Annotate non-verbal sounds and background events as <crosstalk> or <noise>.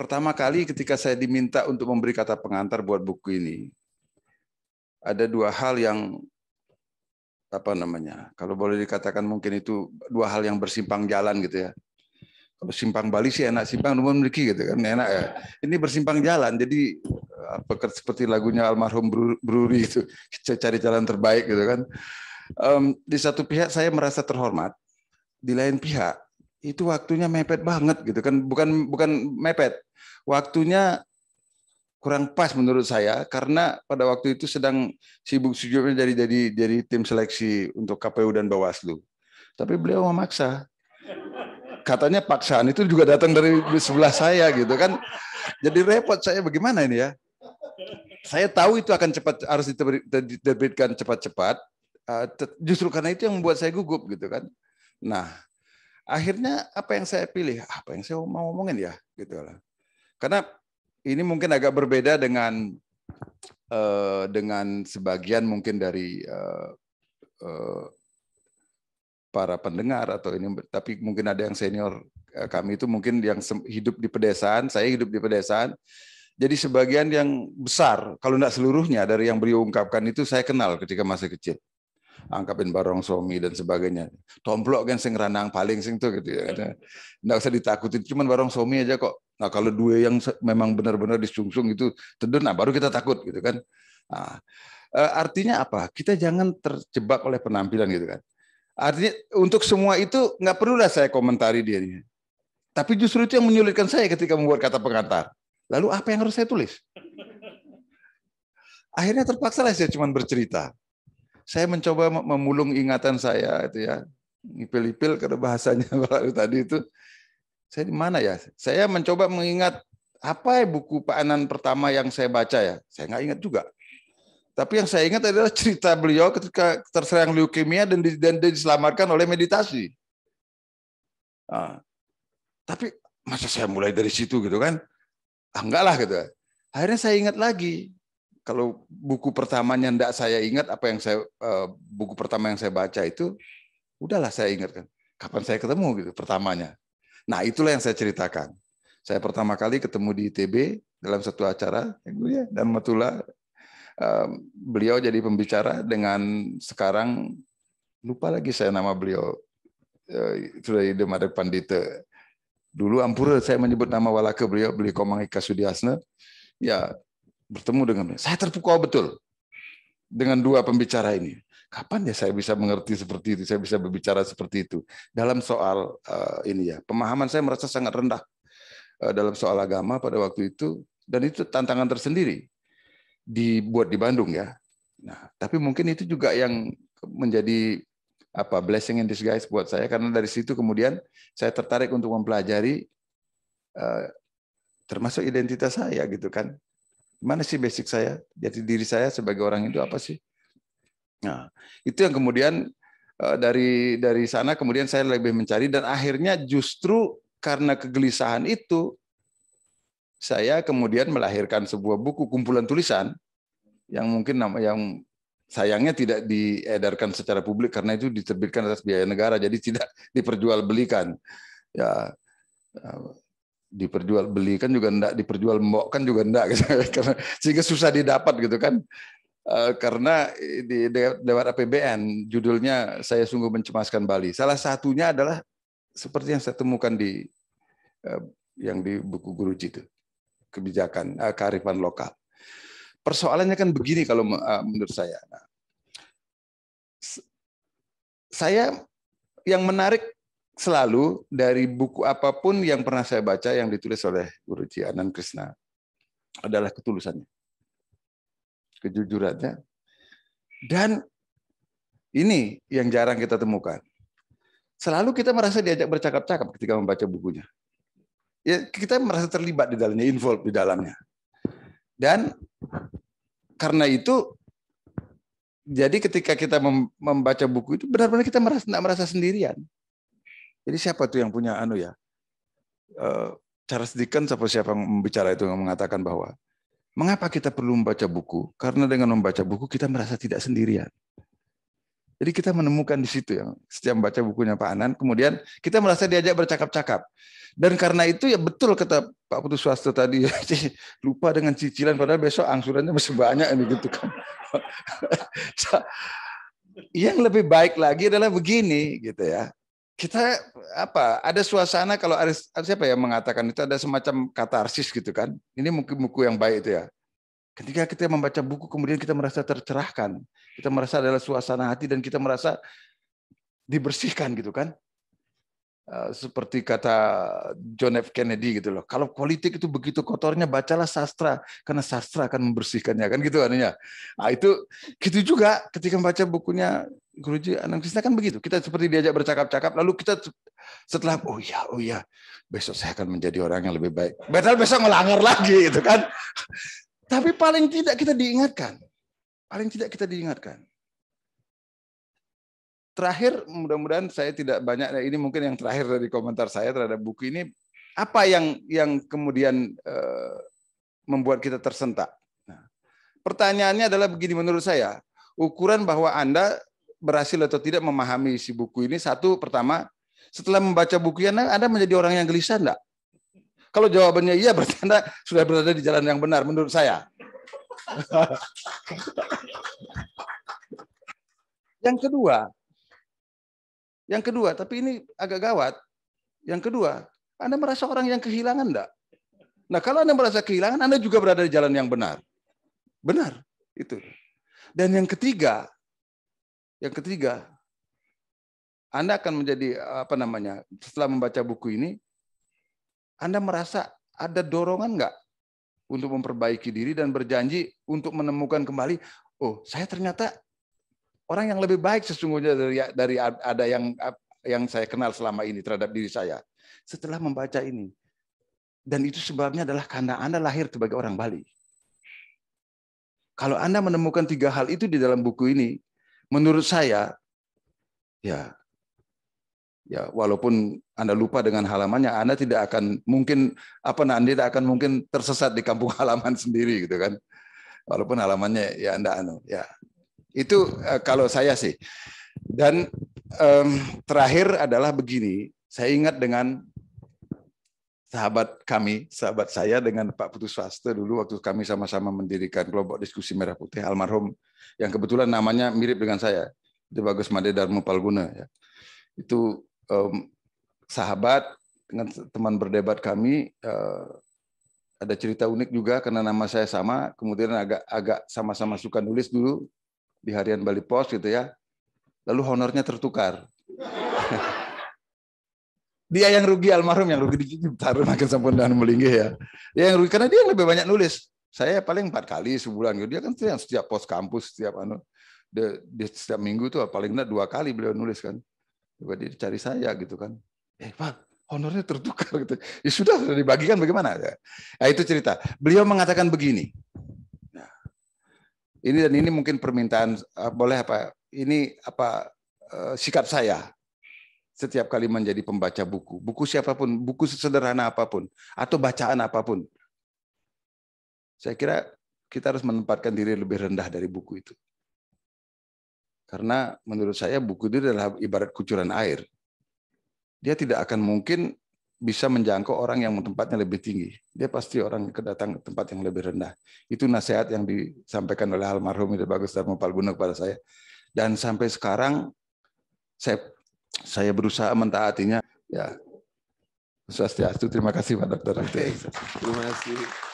pertama kali ketika saya diminta untuk memberi kata pengantar buat buku ini, ada dua hal yang apa namanya, kalau boleh dikatakan mungkin itu dua hal yang bersimpang jalan gitu ya. Kalau simpang Bali sih enak simpang namun memiliki gitu kan enak ya. Ini bersimpang jalan jadi eh, seperti lagunya almarhum Bruri itu cari jalan terbaik gitu kan. di satu pihak saya merasa terhormat, di lain pihak itu waktunya mepet banget gitu kan bukan bukan mepet waktunya kurang pas menurut saya karena pada waktu itu sedang sibuk sibuknya dari dari dari tim seleksi untuk KPU dan Bawaslu tapi beliau memaksa katanya paksaan itu juga datang dari sebelah saya gitu kan jadi repot saya bagaimana ini ya saya tahu itu akan cepat harus diterbitkan cepat-cepat eh, justru karena itu yang membuat saya gugup gitu kan nah akhirnya apa yang saya pilih ah, apa yang saya mau ngomongin ya gitu lah karena ini mungkin agak berbeda dengan uh, dengan sebagian mungkin dari uh, uh, para pendengar atau ini tapi mungkin ada yang senior kami itu mungkin yang hidup di pedesaan saya hidup di pedesaan jadi sebagian yang besar kalau tidak seluruhnya dari yang beliau ungkapkan itu saya kenal ketika masih kecil angkapin barong somi dan sebagainya. Tomplok kan sing ranang paling sing tuh gitu ya. Nggak usah ditakutin, cuman barong somi aja kok. Nah, kalau dua yang memang benar-benar disungsung itu teden, nah baru kita takut gitu kan. Nah, eh, artinya apa? Kita jangan terjebak oleh penampilan gitu kan. Artinya untuk semua itu nggak perlu lah saya komentari dia. Tapi justru itu yang menyulitkan saya ketika membuat kata pengantar. Lalu apa yang harus saya tulis? Akhirnya terpaksa lah saya cuma bercerita. Saya mencoba memulung ingatan saya itu ya. ngipil ipil karena bahasanya <laughs> kalau tadi itu. Saya di mana ya? Saya mencoba mengingat apa ya buku Pak Anan pertama yang saya baca ya? Saya nggak ingat juga. Tapi yang saya ingat adalah cerita beliau ketika terserang leukemia dan, dan diselamatkan oleh meditasi. Nah, tapi masa saya mulai dari situ gitu kan? Ah, enggak lah gitu. Akhirnya saya ingat lagi kalau buku pertamanya ndak saya ingat apa yang saya eh, buku pertama yang saya baca itu udahlah saya ingatkan kapan saya ketemu gitu pertamanya. Nah, itulah yang saya ceritakan. Saya pertama kali ketemu di ITB dalam satu acara dan Matula eh, beliau jadi pembicara dengan sekarang lupa lagi saya nama beliau sudah eh, di depan Pandita. Dulu Ampura saya menyebut nama Walake beliau beli Komang Ika Sudiasna. Ya, bertemu dengan saya terpukau betul dengan dua pembicara ini. Kapan ya saya bisa mengerti seperti itu, saya bisa berbicara seperti itu dalam soal eh, ini ya. Pemahaman saya merasa sangat rendah eh, dalam soal agama pada waktu itu dan itu tantangan tersendiri dibuat di Bandung ya. Nah, tapi mungkin itu juga yang menjadi apa blessing in disguise buat saya karena dari situ kemudian saya tertarik untuk mempelajari eh, termasuk identitas saya gitu kan Mana sih basic saya? jadi diri saya sebagai orang itu apa sih? Nah, itu yang kemudian eh, dari dari sana kemudian saya lebih mencari dan akhirnya justru karena kegelisahan itu saya kemudian melahirkan sebuah buku kumpulan tulisan yang mungkin nama yang sayangnya tidak diedarkan secara publik karena itu diterbitkan atas biaya negara jadi tidak diperjualbelikan ya eh, diperjual belikan juga enggak diperjual kan juga enggak kan gitu. <laughs> karena sehingga susah didapat gitu kan eh, karena di lewat APBN judulnya saya sungguh mencemaskan Bali salah satunya adalah seperti yang saya temukan di eh, yang di buku guru itu kebijakan eh, kearifan lokal persoalannya kan begini kalau menurut saya nah, saya yang menarik selalu dari buku apapun yang pernah saya baca yang ditulis oleh Guruji Anand Krishna adalah ketulusannya, kejujurannya, dan ini yang jarang kita temukan. Selalu kita merasa diajak bercakap-cakap ketika membaca bukunya. Ya, kita merasa terlibat di dalamnya, involved di dalamnya. Dan karena itu jadi ketika kita membaca buku itu benar-benar kita merasa tidak merasa sendirian. Jadi siapa tuh yang punya anu ya? Eh, cara Dickens siapa siapa yang membicara itu yang mengatakan bahwa mengapa kita perlu membaca buku? Karena dengan membaca buku kita merasa tidak sendirian. Jadi kita menemukan di situ yang setiap baca bukunya Pak Anan, kemudian kita merasa diajak bercakap-cakap. Dan karena itu ya betul kata Pak Putus Swasto tadi, <laughs> lupa dengan cicilan padahal besok angsurannya masih banyak ini gitu kan. <laughs> Iya, yang lebih baik lagi adalah begini gitu ya kita apa ada suasana kalau ada siapa yang mengatakan itu ada semacam katarsis gitu kan ini mungkin buku yang baik itu ya ketika kita membaca buku kemudian kita merasa tercerahkan kita merasa adalah suasana hati dan kita merasa dibersihkan gitu kan Eh, seperti kata John F. Kennedy gitu loh. Kalau politik itu begitu kotornya bacalah sastra karena sastra akan membersihkannya kan gitu anunya. Nah, itu gitu juga ketika membaca bukunya Guruji Anang Krishna kan begitu. Kita seperti diajak bercakap-cakap lalu kita setelah oh iya oh iya besok saya akan menjadi orang yang lebih baik. Betul besok ngelanggar lagi itu kan. Tapi paling tidak kita diingatkan. Paling tidak kita diingatkan terakhir mudah-mudahan saya tidak banyak ini mungkin yang terakhir dari komentar saya terhadap buku ini apa yang yang kemudian eh, membuat kita tersentak nah, pertanyaannya adalah begini menurut saya ukuran bahwa anda berhasil atau tidak memahami isi buku ini satu pertama setelah membaca buku ini anda menjadi orang yang gelisah enggak kalau jawabannya iya berarti anda sudah berada di jalan yang benar menurut saya <laughs> yang kedua yang kedua, tapi ini agak gawat. Yang kedua, Anda merasa orang yang kehilangan enggak? Nah, kalau Anda merasa kehilangan, Anda juga berada di jalan yang benar. Benar, itu. Dan yang ketiga, yang ketiga, Anda akan menjadi apa namanya? Setelah membaca buku ini, Anda merasa ada dorongan nggak untuk memperbaiki diri dan berjanji untuk menemukan kembali, oh saya ternyata orang yang lebih baik sesungguhnya dari dari ada yang yang saya kenal selama ini terhadap diri saya setelah membaca ini. Dan itu sebabnya adalah karena Anda lahir sebagai orang Bali. Kalau Anda menemukan tiga hal itu di dalam buku ini, menurut saya ya ya walaupun anda lupa dengan halamannya anda tidak akan mungkin apa nah, anda tidak akan mungkin tersesat di kampung <laughs> halaman sendiri gitu kan walaupun halamannya ya anda anu ya itu uh, kalau saya sih. Dan um, terakhir adalah begini, saya ingat dengan sahabat kami, sahabat saya dengan Pak Putus Swasta dulu waktu kami sama-sama mendirikan kelompok diskusi Merah Putih almarhum yang kebetulan namanya mirip dengan saya, itu Bagus Made Darmo Palguna ya. Itu um, sahabat dengan teman berdebat kami uh, ada cerita unik juga karena nama saya sama, kemudian agak agak sama-sama suka nulis dulu di harian Bali Pos gitu ya. Lalu honornya tertukar. <laughs> dia yang rugi almarhum yang rugi di taruh makin sampun dan melinggih ya. Dia yang rugi karena dia yang lebih banyak nulis. Saya paling empat kali sebulan gitu. Dia kan setiap, setiap pos kampus setiap anu dia, dia setiap minggu tuh paling enggak dua kali beliau nulis kan. Coba dia cari saya gitu kan. Eh Pak, honornya tertukar gitu. Ya sudah, sudah dibagikan bagaimana? Ya, nah, itu cerita. Beliau mengatakan begini ini dan ini mungkin permintaan eh, boleh apa ini apa eh, sikap saya setiap kali menjadi pembaca buku buku siapapun buku sederhana apapun atau bacaan apapun saya kira kita harus menempatkan diri lebih rendah dari buku itu karena menurut saya buku itu adalah ibarat kucuran air dia tidak akan mungkin bisa menjangkau orang yang tempatnya lebih tinggi. Dia pasti orang kedatang ke tempat yang lebih rendah. Itu nasihat yang disampaikan oleh almarhum Ida Bagus Darmo Palguna kepada saya. Dan sampai sekarang saya saya berusaha mentaatinya. Ya, Swastiastu. Terima kasih Pak Dokter. terima kasih.